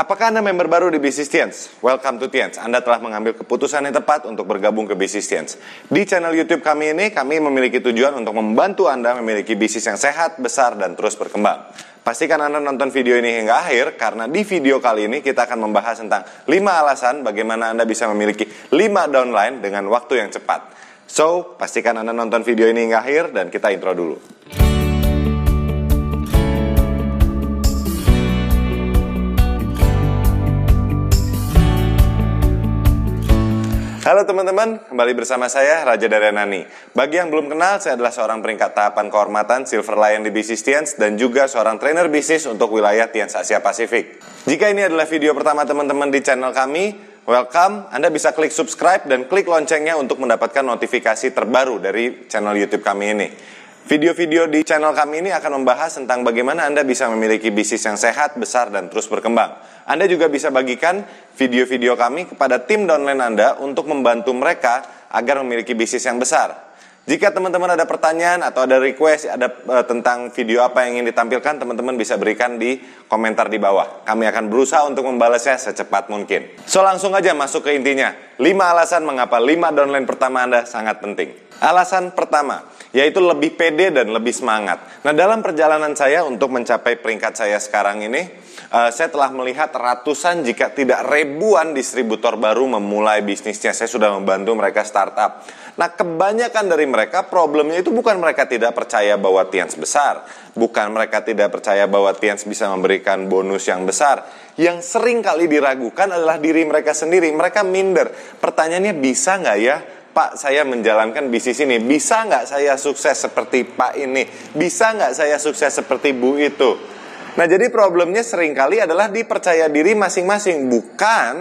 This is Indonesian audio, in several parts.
Apakah Anda member baru di Business Tians? Welcome to Tians. Anda telah mengambil keputusan yang tepat untuk bergabung ke Business Tians. Di channel YouTube kami ini, kami memiliki tujuan untuk membantu Anda memiliki bisnis yang sehat, besar, dan terus berkembang. Pastikan Anda nonton video ini hingga akhir, karena di video kali ini kita akan membahas tentang 5 alasan bagaimana Anda bisa memiliki 5 downline dengan waktu yang cepat. So, pastikan Anda nonton video ini hingga akhir, dan kita intro dulu. Halo teman-teman, kembali bersama saya Raja Daryanani. Bagi yang belum kenal, saya adalah seorang peringkat tahapan kehormatan Silver Lion di bisnis Tians dan juga seorang trainer bisnis untuk wilayah Tians Asia Pasifik. Jika ini adalah video pertama teman-teman di channel kami, welcome. Anda bisa klik subscribe dan klik loncengnya untuk mendapatkan notifikasi terbaru dari channel YouTube kami ini. Video-video di channel kami ini akan membahas tentang bagaimana Anda bisa memiliki bisnis yang sehat, besar, dan terus berkembang. Anda juga bisa bagikan video-video kami kepada tim downline Anda untuk membantu mereka agar memiliki bisnis yang besar, jika teman-teman ada pertanyaan atau ada request ada uh, tentang video apa yang ingin ditampilkan, teman-teman bisa berikan di komentar di bawah. Kami akan berusaha untuk membalasnya secepat mungkin. So langsung aja masuk ke intinya. 5 alasan mengapa 5 downline pertama Anda sangat penting. Alasan pertama, yaitu lebih pede dan lebih semangat. Nah, dalam perjalanan saya untuk mencapai peringkat saya sekarang ini, Eh, saya telah melihat ratusan jika tidak ribuan distributor baru memulai bisnisnya. Saya sudah membantu mereka startup. Nah, kebanyakan dari mereka problemnya itu bukan mereka tidak percaya bahwa Tians besar, bukan mereka tidak percaya bahwa Tians bisa memberikan bonus yang besar. Yang sering kali diragukan adalah diri mereka sendiri. Mereka minder. Pertanyaannya bisa nggak ya? Pak, saya menjalankan bisnis ini. Bisa nggak saya sukses seperti Pak ini? Bisa nggak saya sukses seperti Bu itu? Nah, jadi problemnya seringkali adalah dipercaya diri masing-masing, bukan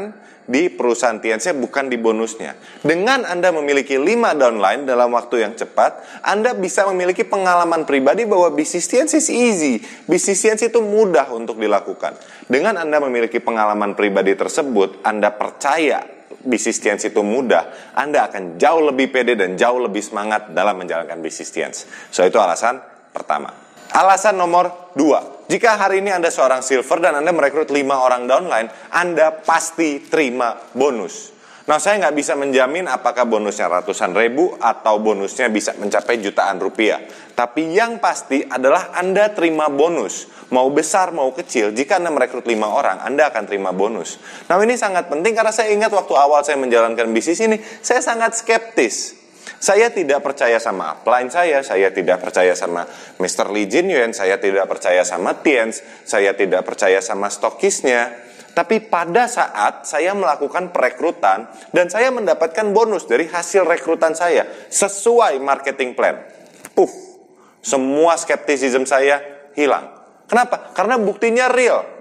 di perusahaan TNC, bukan di bonusnya. Dengan Anda memiliki 5 downline dalam waktu yang cepat, Anda bisa memiliki pengalaman pribadi bahwa bisnis TNC is easy. Bisnis TNC itu mudah untuk dilakukan. Dengan Anda memiliki pengalaman pribadi tersebut, Anda percaya bisnis TNC itu mudah, Anda akan jauh lebih pede dan jauh lebih semangat dalam menjalankan bisnis TNC. So itu alasan pertama. Alasan nomor dua, jika hari ini Anda seorang silver dan Anda merekrut lima orang downline, Anda pasti terima bonus. Nah, saya nggak bisa menjamin apakah bonusnya ratusan ribu atau bonusnya bisa mencapai jutaan rupiah. Tapi yang pasti adalah Anda terima bonus. Mau besar, mau kecil, jika Anda merekrut lima orang, Anda akan terima bonus. Nah, ini sangat penting karena saya ingat waktu awal saya menjalankan bisnis ini, saya sangat skeptis saya tidak percaya sama upline saya, saya tidak percaya sama Mr. Lee Jin Yuan, saya tidak percaya sama Tians. saya tidak percaya sama stokisnya. Tapi pada saat saya melakukan perekrutan dan saya mendapatkan bonus dari hasil rekrutan saya sesuai marketing plan. Puff, semua skeptisism saya hilang. Kenapa? Karena buktinya real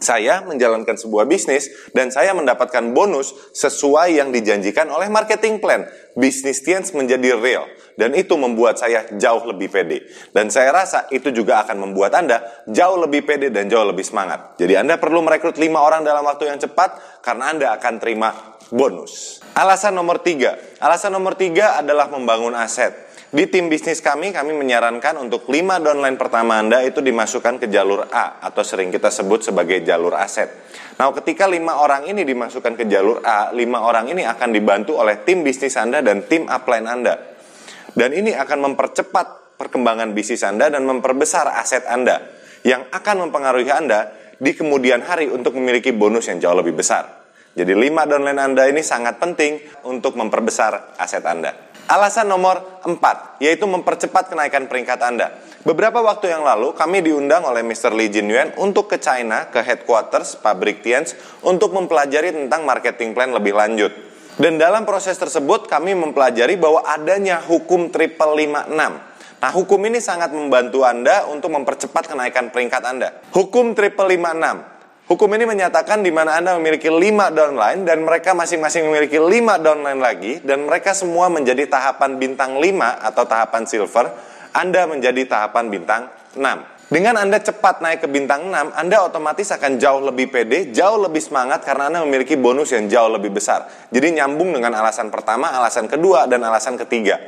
saya menjalankan sebuah bisnis dan saya mendapatkan bonus sesuai yang dijanjikan oleh marketing plan. Bisnis Tiens menjadi real dan itu membuat saya jauh lebih pede. Dan saya rasa itu juga akan membuat Anda jauh lebih pede dan jauh lebih semangat. Jadi Anda perlu merekrut lima orang dalam waktu yang cepat karena Anda akan terima bonus. Alasan nomor tiga, Alasan nomor 3 adalah membangun aset. Di tim bisnis kami, kami menyarankan untuk 5 downline pertama Anda itu dimasukkan ke jalur A atau sering kita sebut sebagai jalur aset. Nah, ketika 5 orang ini dimasukkan ke jalur A, 5 orang ini akan dibantu oleh tim bisnis Anda dan tim upline Anda. Dan ini akan mempercepat perkembangan bisnis Anda dan memperbesar aset Anda yang akan mempengaruhi Anda di kemudian hari untuk memiliki bonus yang jauh lebih besar. Jadi 5 downline Anda ini sangat penting untuk memperbesar aset Anda. Alasan nomor 4, yaitu mempercepat kenaikan peringkat Anda. Beberapa waktu yang lalu, kami diundang oleh Mr. Lee Jin Yuan untuk ke China, ke headquarters pabrik Tians, untuk mempelajari tentang marketing plan lebih lanjut. Dan dalam proses tersebut, kami mempelajari bahwa adanya hukum triple 56 Nah, hukum ini sangat membantu Anda untuk mempercepat kenaikan peringkat Anda. Hukum triple 56 Hukum ini menyatakan di mana Anda memiliki lima downline dan mereka masing-masing memiliki lima downline lagi dan mereka semua menjadi tahapan bintang 5 atau tahapan silver, Anda menjadi tahapan bintang 6. Dengan Anda cepat naik ke bintang 6, Anda otomatis akan jauh lebih pede, jauh lebih semangat karena Anda memiliki bonus yang jauh lebih besar. Jadi nyambung dengan alasan pertama, alasan kedua, dan alasan ketiga.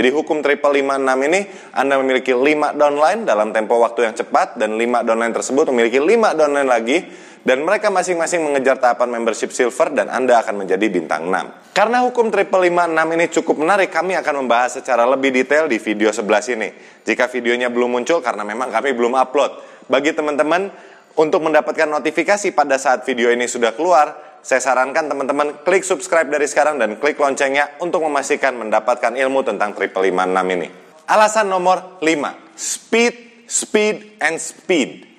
Jadi hukum triple 56 ini Anda memiliki 5 downline dalam tempo waktu yang cepat dan 5 downline tersebut memiliki 5 downline lagi dan mereka masing-masing mengejar tahapan membership silver dan Anda akan menjadi bintang 6. Karena hukum triple 56 ini cukup menarik, kami akan membahas secara lebih detail di video sebelah sini. Jika videonya belum muncul karena memang kami belum upload. Bagi teman-teman untuk mendapatkan notifikasi pada saat video ini sudah keluar, saya sarankan teman-teman klik subscribe dari sekarang dan klik loncengnya untuk memastikan mendapatkan ilmu tentang triple 56 ini. Alasan nomor 5, speed, speed, and speed.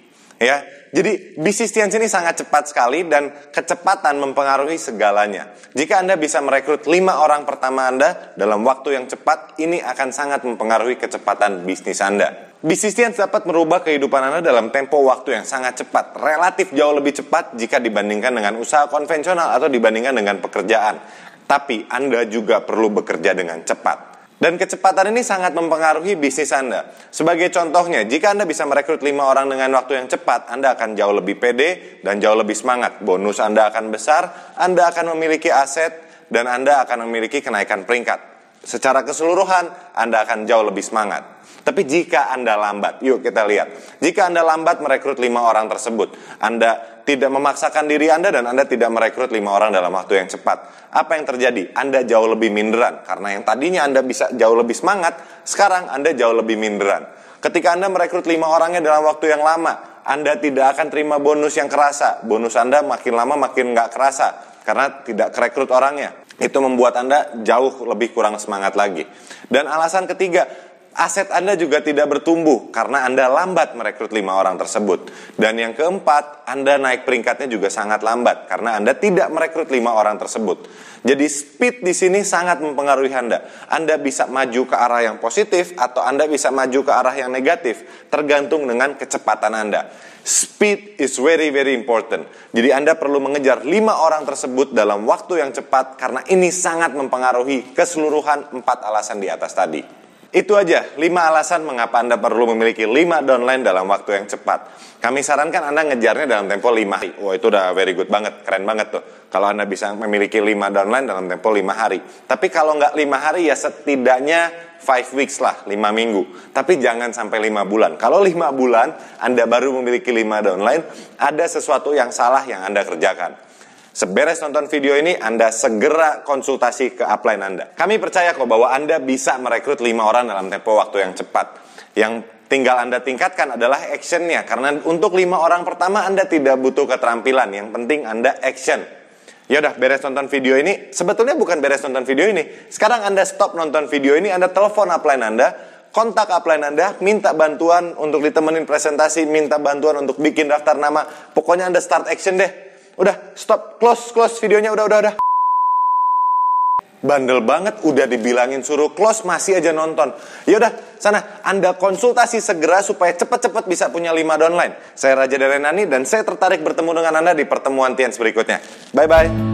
Ya, jadi bisnis Tianjin ini sangat cepat sekali dan kecepatan mempengaruhi segalanya. Jika Anda bisa merekrut lima orang pertama Anda dalam waktu yang cepat, ini akan sangat mempengaruhi kecepatan bisnis Anda. Bisnis Tianjin dapat merubah kehidupan Anda dalam tempo waktu yang sangat cepat, relatif jauh lebih cepat jika dibandingkan dengan usaha konvensional atau dibandingkan dengan pekerjaan. Tapi Anda juga perlu bekerja dengan cepat. Dan kecepatan ini sangat mempengaruhi bisnis Anda. Sebagai contohnya, jika Anda bisa merekrut 5 orang dengan waktu yang cepat, Anda akan jauh lebih pede dan jauh lebih semangat. Bonus Anda akan besar, Anda akan memiliki aset, dan Anda akan memiliki kenaikan peringkat. Secara keseluruhan, Anda akan jauh lebih semangat. Tapi jika Anda lambat, yuk kita lihat. Jika Anda lambat merekrut lima orang tersebut, Anda tidak memaksakan diri Anda dan Anda tidak merekrut lima orang dalam waktu yang cepat. Apa yang terjadi? Anda jauh lebih minderan karena yang tadinya Anda bisa jauh lebih semangat, sekarang Anda jauh lebih minderan. Ketika Anda merekrut lima orangnya dalam waktu yang lama, Anda tidak akan terima bonus yang kerasa. Bonus Anda makin lama makin nggak kerasa karena tidak kerekrut orangnya. Itu membuat Anda jauh lebih kurang semangat lagi. Dan alasan ketiga, aset Anda juga tidak bertumbuh karena Anda lambat merekrut lima orang tersebut. Dan yang keempat, Anda naik peringkatnya juga sangat lambat karena Anda tidak merekrut lima orang tersebut. Jadi speed di sini sangat mempengaruhi Anda. Anda bisa maju ke arah yang positif atau Anda bisa maju ke arah yang negatif tergantung dengan kecepatan Anda. Speed is very very important. Jadi Anda perlu mengejar lima orang tersebut dalam waktu yang cepat karena ini sangat mempengaruhi keseluruhan empat alasan di atas tadi. Itu aja 5 alasan mengapa Anda perlu memiliki 5 downline dalam waktu yang cepat. Kami sarankan Anda ngejarnya dalam tempo 5 hari. Wah, itu udah very good banget, keren banget tuh. Kalau Anda bisa memiliki 5 downline dalam tempo 5 hari. Tapi kalau nggak 5 hari ya setidaknya 5 weeks lah, 5 minggu. Tapi jangan sampai 5 bulan. Kalau 5 bulan Anda baru memiliki 5 downline, ada sesuatu yang salah yang Anda kerjakan. Seberes nonton video ini, Anda segera konsultasi ke upline Anda. Kami percaya kok bahwa Anda bisa merekrut 5 orang dalam tempo waktu yang cepat. Yang tinggal Anda tingkatkan adalah actionnya. Karena untuk lima orang pertama Anda tidak butuh keterampilan, yang penting Anda action. Ya udah beres nonton video ini, sebetulnya bukan beres nonton video ini. Sekarang Anda stop nonton video ini, Anda telepon upline Anda, kontak upline Anda, minta bantuan untuk ditemenin presentasi, minta bantuan untuk bikin daftar nama. Pokoknya Anda start action deh. Udah, stop, close, close videonya, udah, udah, udah. Bandel banget, udah dibilangin suruh close, masih aja nonton. Ya udah, sana, Anda konsultasi segera supaya cepet cepet bisa punya 5 downline. Saya Raja Darenani dan saya tertarik bertemu dengan Anda di pertemuan Tiens berikutnya. Bye-bye.